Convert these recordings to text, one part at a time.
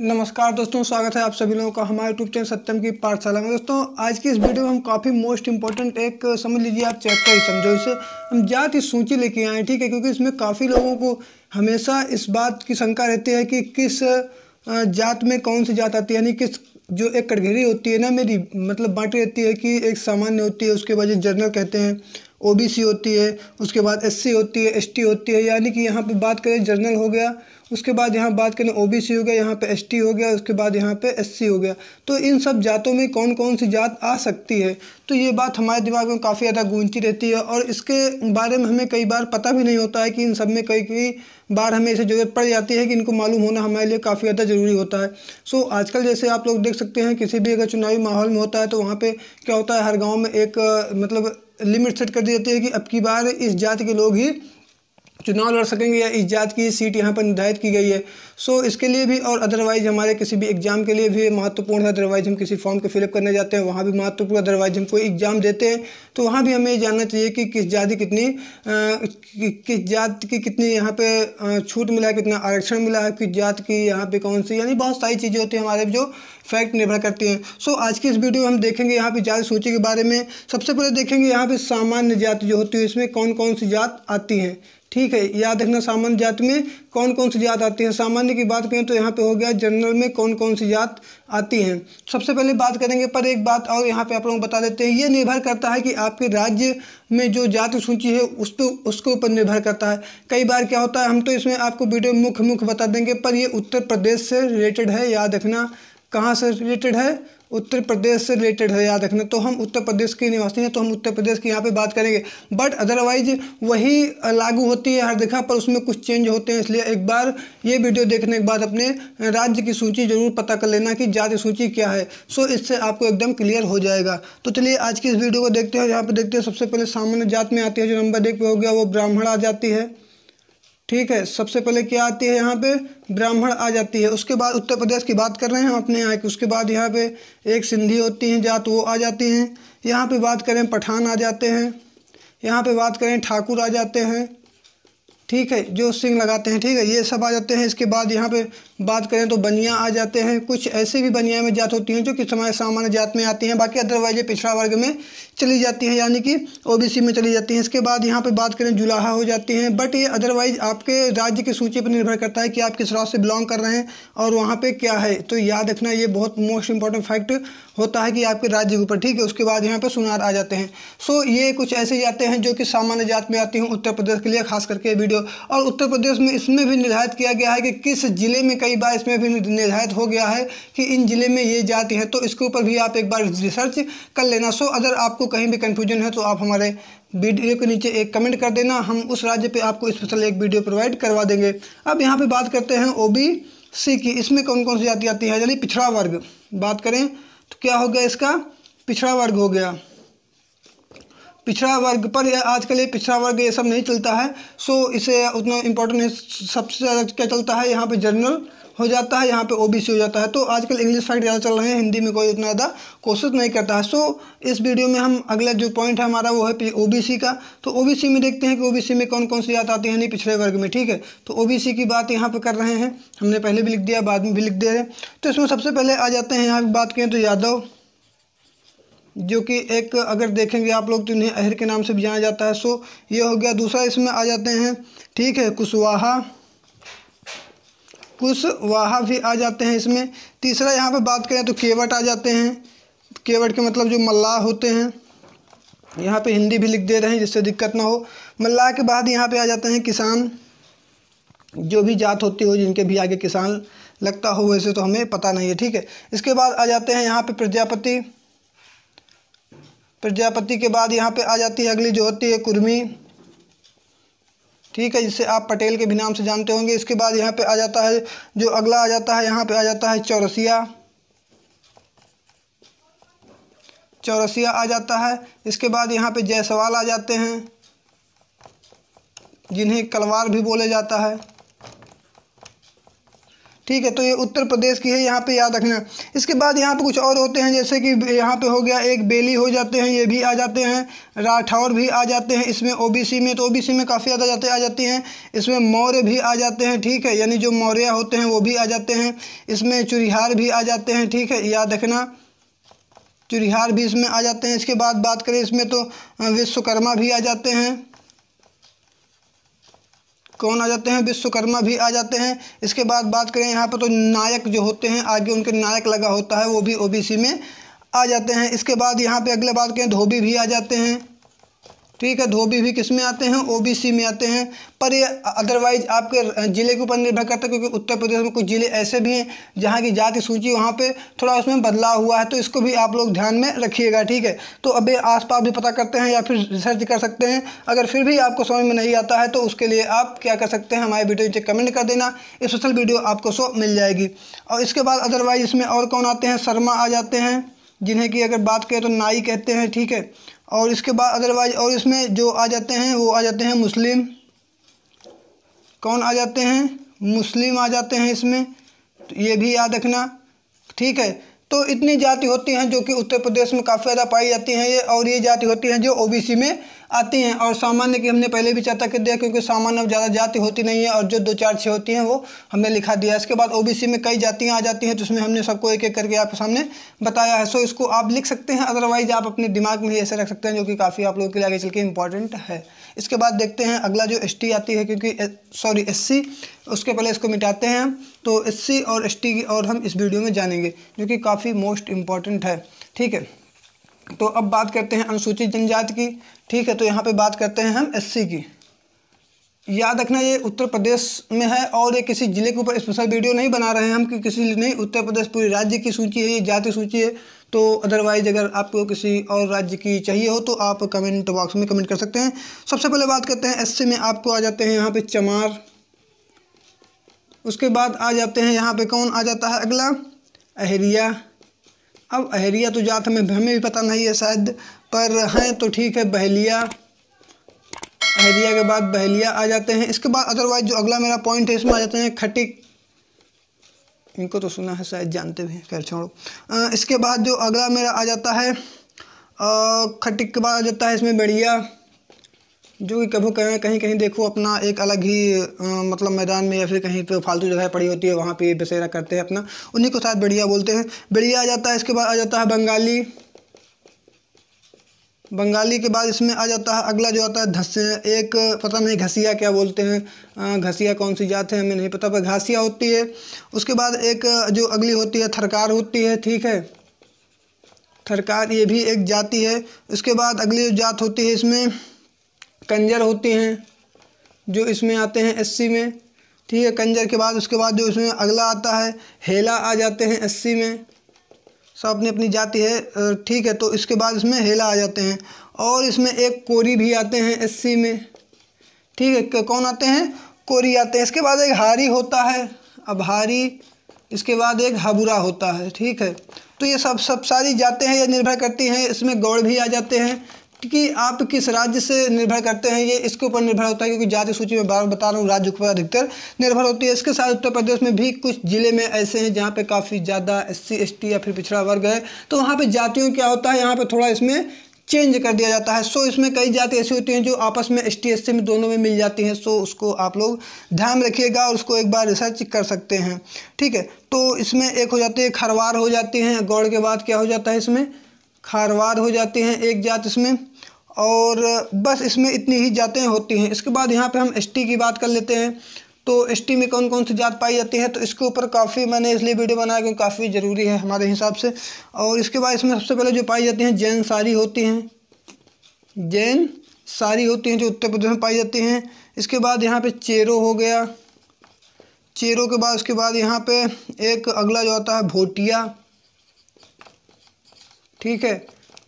नमस्कार दोस्तों स्वागत है आप सभी लोगों का हमारे यूट्यूब चैनल सत्यम की पाठशाला में दोस्तों आज की इस वीडियो में हम काफ़ी मोस्ट इंपॉर्टेंट एक समझ लीजिए आप चैप्टर ही समझो इसे हम जाति सूची लेके आए ठीक है क्योंकि इसमें काफ़ी लोगों को हमेशा इस बात की शंका रहती है कि किस जात में कौन सी जात आती है यानी किस जो एक कटघरी होती है ना मेरी मतलब बांटी रहती है कि एक सामान्य होती है उसके बाद जनरल कहते हैं ओबीसी होती है उसके बाद एससी होती है एसटी होती है यानी कि यहाँ पे बात करें जर्नल हो गया उसके बाद यहाँ बात करें ओबीसी हो गया यहाँ पे एसटी हो गया उसके बाद यहाँ पे एससी हो गया तो इन सब जातों में कौन कौन सी जात आ सकती है तो ये बात हमारे दिमाग में काफ़ी ज़्यादा गूंजती रहती है और इसके बारे में हमें कई बार पता भी नहीं होता है कि इन सब में कई कई बार हमें इसे ज़रूरत पड़ जाती है कि इनको मालूम होना हमारे लिए काफ़ी ज़्यादा ज़रूरी होता है सो आजकल जैसे आप लोग देख सकते हैं किसी भी अगर चुनावी माहौल में होता है तो वहाँ पर क्या होता है हर गाँव में एक मतलब लिमिट सेट कर दी जाती है कि अब की बार इस जाति के लोग ही चुनाव लड़ सकेंगे या इस जात की सीट यहाँ पर निर्धारित की गई है सो so, इसके लिए भी और अदरवाइज़ हमारे किसी भी एग्ज़ाम के लिए भी महत्वपूर्ण है अदरवाइज़ हम किसी फॉर्म को फिलअप करने जाते हैं वहाँ भी महत्वपूर्ण अदरवाइज़ हम कोई एग्ज़ाम देते हैं तो वहाँ भी हमें जानना चाहिए कि किस जाति कितनी किस जात की कितनी यहाँ पर छूट मिला है कितना आरक्षण मिला है किस जात की यहाँ पर कौन सी यानी बहुत सारी चीज़ें होती हैं हमारे जो फैक्ट निर्भर करती हैं सो so, आज की इस वीडियो में हम देखेंगे यहाँ पर जाति सूची के बारे में सबसे पहले देखेंगे यहाँ पर सामान्य जाति जो होती है इसमें कौन कौन सी जात आती हैं ठीक है याद रखना सामान्य जात में कौन कौन सी जात आती है सामान्य की बात करें तो यहाँ पे हो गया जनरल में कौन कौन सी जात आती है सबसे पहले बात करेंगे पर एक बात और यहाँ पे आप लोग बता देते हैं ये निर्भर करता है कि आपके राज्य में जो जाति सूची है उस पर उसके ऊपर निर्भर करता है कई बार क्या होता है हम तो इसमें आपको वीडियो मुख्य मुख्य बता देंगे पर ये उत्तर प्रदेश से रिलेटेड है याद रखना कहाँ से रिलेटेड है उत्तर प्रदेश से रिलेटेड है याद रखना तो हम उत्तर प्रदेश के निवासी हैं तो हम उत्तर प्रदेश की यहाँ पे बात करेंगे बट अदरवाइज वही लागू होती है हर जगह पर उसमें कुछ चेंज होते हैं इसलिए एक बार ये वीडियो देखने के बाद अपने राज्य की सूची ज़रूर पता कर लेना कि जाति सूची क्या है सो इससे आपको एकदम क्लियर हो जाएगा तो चलिए आज की इस वीडियो को देखते हैं यहाँ पर देखते हैं सबसे पहले सामान्य जात में आती है जो नंबर एक पे हो गया वो ब्राह्मण आ जाती है ठीक है सबसे पहले क्या आती है यहाँ पे ब्राह्मण आ जाती है उसके बाद उत्तर प्रदेश की बात कर रहे हैं हम अपने यहाँ की उसके बाद यहाँ पे एक सिंधी होती हैं जात वो आ जाती हैं यहाँ पे बात करें पठान आ जाते हैं यहाँ पे बात करें ठाकुर आ जाते हैं ठीक है जो सिंग लगाते हैं ठीक है ये सब आ जाते हैं इसके बाद यहाँ पे बात करें तो बनिया आ जाते हैं कुछ ऐसे भी बनिया में जात होती हैं जो कि समय सामान्य जात में आती हैं बाकी अदरवाइज ये पिछड़ा वर्ग में चली जाती हैं यानी कि ओबीसी में चली जाती हैं इसके बाद यहाँ पे बात करें जुलाहा हो जाती हैं बट ये अदरवाइज आपके राज्य की सूची पर निर्भर करता है कि आप किस राज्य से बिलोंग कर रहे हैं और वहाँ पर क्या है तो याद रखना ये बहुत मोस्ट इंपॉर्टेंट फैक्ट होता है कि आपके राज्य के ऊपर ठीक है उसके बाद यहाँ पर सुनार आ जाते हैं सो ये कुछ ऐसे जाते हैं जो कि सामान्य जात में आती हैं उत्तर प्रदेश के लिए खास करके वीडियो वीडियो और उत्तर प्रदेश में इसमें भी निर्धारित किया गया है कि किस ज़िले में कई बार इसमें भी निर्धारित हो गया है कि इन ज़िले में ये जाति है तो इसके ऊपर भी आप एक बार रिसर्च कर लेना सो अगर आपको कहीं भी कन्फ्यूजन है तो आप हमारे वीडियो के नीचे एक कमेंट कर देना हम उस राज्य पर आपको स्पेशल एक वीडियो प्रोवाइड करवा देंगे अब यहाँ पर बात करते हैं ओ सी की इसमें कौन कौन सी जाति आती है यानी पिछड़ा वर्ग बात करें तो क्या हो गया इसका पिछड़ा वर्ग हो गया पिछड़ा वर्ग पर आजकल ये पिछड़ा वर्ग ये सब नहीं चलता है सो इसे उतना इम्पोर्टेंस सबसे ज़्यादा क्या चलता है यहाँ पे जनरल हो जाता है यहाँ पे ओबीसी हो जाता है तो आजकल इंग्लिश फैक्ट ज़्यादा चल रहे हैं हिंदी में कोई उतना ज़्यादा कोशिश नहीं करता है सो so, इस वीडियो में हम अगला जो पॉइंट है हमारा वो है ओ का तो ओ में देखते हैं कि ओ में कौन कौन सी याद आती है नहीं पिछड़े वर्ग में ठीक है तो ओ की बात यहाँ पर कर रहे हैं हमने पहले भी लिख दिया बाद में भी लिख दे रहे हैं तो इसमें सबसे पहले आ जाते हैं यहाँ बात करें तो यादव जो कि एक अगर देखेंगे आप लोग तो इन्हें अहिर के नाम से भी जाना जाता है सो ये हो गया दूसरा इसमें आ जाते हैं ठीक है कुशवाहा कुशवाहा भी आ जाते हैं इसमें तीसरा यहाँ पर बात करें तो केवट आ जाते हैं केवट के मतलब जो मल्लाह होते हैं यहाँ पे हिंदी भी लिख दे रहे हैं जिससे दिक्कत ना हो मल्लाह के बाद यहाँ पे आ जाते हैं किसान जो भी जात होती हो जिनके भी आगे किसान लगता हो वैसे तो हमें पता नहीं है ठीक है इसके बाद आ जाते हैं यहाँ पे प्रजापति प्रजापति के बाद यहाँ पे आ जाती है अगली जो होती है कुर्मी ठीक है जिसे आप पटेल के भी नाम से जानते होंगे इसके बाद यहाँ पे आ जाता है जो अगला आ जाता है यहाँ पे आ जाता है चौरसिया चौरसिया आ जाता है इसके बाद यहाँ पे जायसवाल आ जाते हैं जिन्हें कलवार भी बोले जाता है ठीक है तो ये उत्तर प्रदेश की है यहाँ पे याद रखना इसके बाद यहाँ पे कुछ और होते हैं जैसे कि यहाँ पे हो गया एक बेली हो जाते हैं ये भी आ जाते हैं राठौर भी आ जाते हैं इसमें ओबीसी में तो ओबीसी में काफ़ी ज़्यादा जाते आ जाती हैं इसमें मौर्य भी आ जाते हैं ठीक है यानी जो मौर्य होते हैं वो भी आ जाते हैं इसमें चुरिहार भी आ जाते हैं ठीक है याद रखना चुरिहार भी इसमें आ जाते हैं इसके बाद बात करें इसमें तो विश्वकर्मा भी आ जाते हैं कौन आ जाते हैं विश्वकर्मा भी आ जाते हैं इसके बाद बात करें यहाँ पर तो नायक जो होते हैं आगे उनके नायक लगा होता है वो भी ओबीसी में आ जाते हैं इसके बाद यहाँ पे अगले बात करें धोबी भी आ जाते हैं ठीक है धोबी भी किस में आते हैं ओबीसी में आते हैं पर ये अदरवाइज आपके ज़िले के ऊपर निर्भर करता है क्योंकि उत्तर प्रदेश में कुछ ज़िले ऐसे भी हैं जहाँ की जाति सूची वहाँ पे थोड़ा उसमें बदलाव हुआ है तो इसको भी आप लोग ध्यान में रखिएगा ठीक है तो अभी आस आसपास भी पता करते हैं या फिर रिसर्च कर सकते हैं अगर फिर भी आपको समझ में नहीं आता है तो उसके लिए आप क्या कर सकते हैं हमारे वीडियो नीचे कमेंट कर देना स्पेशल वीडियो आपको सो मिल जाएगी और इसके बाद अदरवाइज इसमें और कौन आते हैं शर्मा आ जाते हैं जिन्हें की अगर बात करें तो नाई कहते हैं ठीक है और इसके बाद अदरवाइज और इसमें जो आ जाते हैं वो आ जाते हैं मुस्लिम कौन आ जाते हैं मुस्लिम आ जाते हैं इसमें तो ये भी याद रखना ठीक है तो इतनी जाति होती हैं जो कि उत्तर प्रदेश में काफ़ी ज़्यादा पाई जाती हैं ये और ये जाति होती हैं जो ओबीसी में आती हैं और सामान्य की हमने पहले भी चर्चा कर दिया क्योंकि सामान्य अब ज़्यादा जाति होती नहीं है और जो दो चार छः होती हैं वो हमने लिखा दिया इसके बाद ओबीसी में कई जातियाँ आ जाती हैं तो उसमें हमने सबको एक एक करके आपके सामने बताया है सो इसको आप लिख सकते हैं अदरवाइज आप अपने दिमाग में ही ऐसे रख सकते हैं जो कि काफ़ी आप लोगों के लिए आगे चल के इंपॉर्टेंट है इसके बाद देखते हैं अगला जो एस आती है क्योंकि सॉरी एस उसके पहले इसको मिटाते हैं तो एस और एस की और हम इस वीडियो में जानेंगे जो कि काफ़ी मोस्ट इम्पॉर्टेंट है ठीक है तो अब बात करते हैं अनुसूचित जनजाति की ठीक है तो यहाँ पे बात करते हैं हम एससी की याद रखना ये उत्तर प्रदेश में है और ये किसी ज़िले के ऊपर स्पेशल वीडियो नहीं बना रहे हैं हम कि किसी नहीं उत्तर प्रदेश पूरे राज्य की सूची है ये जाति सूची है तो अदरवाइज अगर आपको किसी और राज्य की चाहिए हो तो आप कमेंट बॉक्स में कमेंट कर सकते हैं सबसे पहले बात करते हैं एस में आपको आ जाते हैं यहाँ पर चमार उसके बाद आ जाते हैं यहाँ पर कौन आ जाता है अगला अहरिया अब अहरिया तो जात हमें हमें भी पता नहीं है शायद पर हैं तो ठीक है बहलिया अहरिया के बाद बहलिया आ जाते हैं इसके बाद अदरवाइज जो अगला मेरा पॉइंट है इसमें आ जाते हैं खटिक इनको तो सुना है शायद जानते भी खैर छोड़ो इसके बाद जो अगला मेरा आ जाता है खटिक के बाद आ जाता है इसमें बढ़िया जो कि कभी कहीं कहीं कहीं देखो अपना एक अलग ही आ, मतलब मैदान में या फिर कहीं पे फालतू जगह पड़ी होती है वहाँ पे बसेरा करते हैं अपना उन्हीं को साथ बढ़िया बोलते हैं बढ़िया आ जाता है इसके बाद आ जाता है बंगाली बंगाली के बाद इसमें आ जाता है अगला जो आता है धस एक पता नहीं घसिया क्या बोलते हैं घसिया कौन सी जात है हमें नहीं पता पर घासिया होती है उसके बाद एक जो अगली होती है थरकार होती है ठीक है थरकार ये भी एक जाति है उसके बाद अगली जो जात होती है इसमें कंजर होते हैं जो इसमें आते हैं एससी में ठीक है कंजर के बाद उसके बाद जो इसमें अगला आता है हेला आ जाते हैं एससी में सब अपनी अपनी जाति है ठीक है तो इसके बाद इसमें हेला आ जाते हैं और इसमें एक कोरी भी आते हैं एससी में ठीक है कौन आते हैं कोरी आते हैं इसके बाद एक हारी होता है अब हारी इसके बाद एक हाबुरा होता है ठीक है तो ये सब सब सारी जाते हैं या निर्भर करती हैं इसमें गौड़ भी आ जाते हैं कि आप किस राज्य से निर्भर करते हैं ये इसके ऊपर निर्भर होता है क्योंकि जाति सूची में बार बता रहा हूँ राज्य ऊपर अधिकतर निर्भर होती है इसके साथ उत्तर प्रदेश में भी कुछ ज़िले में ऐसे हैं जहाँ पे काफ़ी ज़्यादा एस सी या फिर पिछड़ा वर्ग है तो वहाँ पर जातियों क्या होता है यहाँ पर थोड़ा इसमें चेंज कर दिया जाता है सो इसमें कई जाति ऐसी होती हैं जो आपस में एस टी में दोनों में मिल जाती हैं सो उसको आप लोग ध्यान रखिएगा और उसको एक बार रिसर्च कर सकते हैं ठीक है तो इसमें एक हो जाती है खरवार हो जाती हैं गौड़ के बाद क्या हो जाता है इसमें खारवार हो जाते हैं एक जात इसमें और बस इसमें इतनी ही जातें होती हैं इसके बाद यहाँ पे हम एसटी की बात कर लेते हैं तो एसटी में कौन कौन सी जात पाई जाती है तो इसके ऊपर काफ़ी मैंने इसलिए वीडियो बनाया क्योंकि काफ़ी ज़रूरी है हमारे हिसाब से और इसके बाद इसमें सबसे पहले जो पाई जाती हैं जैन सारी होती हैं जैन सारी होती हैं जो उत्तर प्रदेश में पाई जाती हैं इसके बाद यहाँ पर चेरो हो गया चेरो के बाद उसके बाद यहाँ पे एक अगला जो आता है भोटिया ठीक है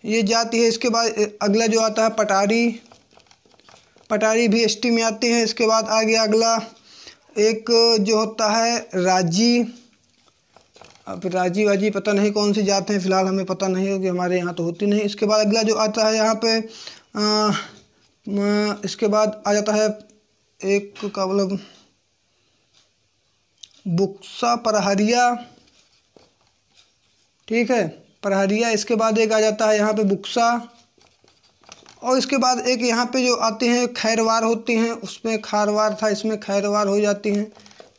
ये जाती है इसके बाद अगला जो आता है पटारी पटारी भी एसटी में आती है इसके बाद आ गया अगला एक जो होता है राजी अब राजी वाजी पता नहीं कौन सी जाते हैं फिलहाल हमें पता नहीं है कि हमारे यहाँ तो होती नहीं इसके बाद अगला जो आता है यहाँ पे आ, इसके बाद आ जाता है एक का मतलब बुक्सा परहरिया ठीक है प्रहरिया इसके बाद एक आ जाता है यहाँ पे बुक्सा और इसके बाद एक यहाँ पे जो आते हैं खैरवार होते हैं उसमें खारवार था इसमें खैरवार हो जाती हैं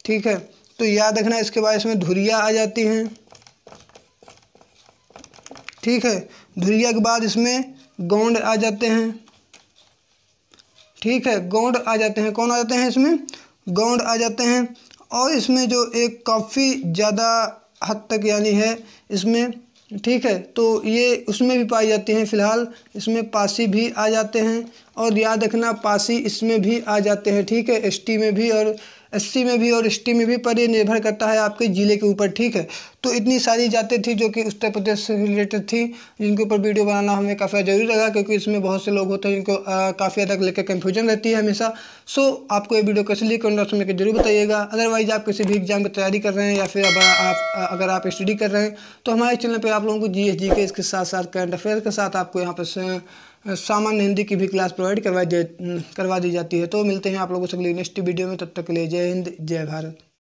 ठीक है तो याद रखना इसके बाद इसमें धुरिया आ जाती हैं ठीक है धुरिया के बाद इसमें गौंड आ जाते हैं ठीक है गौंड आ जाते हैं कौन आ जाते हैं इसमें गौंड आ जाते हैं और इसमें जो एक काफ़ी ज़्यादा हद तक यानी है इसमें ठीक है तो ये उसमें भी पाई जाती हैं फिलहाल इसमें पासी भी आ जाते हैं और याद रखना पासी इसमें भी आ जाते हैं ठीक है एसटी में भी और एससी में भी और एसटी में भी पर ये निर्भर करता है आपके ज़िले के ऊपर ठीक है तो इतनी सारी जातें थी जो कि उत्तर प्रदेश से रिलेटेड थी जिनके ऊपर वीडियो बनाना हमें काफ़ी ज़रूरी लगा क्योंकि इसमें बहुत से लोग होते हैं जिनको काफ़ी हद तक लेकर कन्फ्यूजन रहती है हमेशा सो आपको ये वीडियो कैसे लिए कमेंट बॉक्स में जरूर बताइएगा अदरवाइज आप किसी भी एग्जाम की तैयारी कर रहे हैं या फिर अब आप अगर आप स्टडी कर रहे हैं तो हमारे चैनल पर आप लोगों को जी के इसके साथ साथ करंट अफेयर के साथ आपको यहाँ पर सामान्य हिंदी की भी क्लास प्रोवाइड करवाई करवा दी जाती है तो मिलते हैं आप लोगों से अगली नेक्स्ट वीडियो में तब तक के लिए जय हिंद जय भारत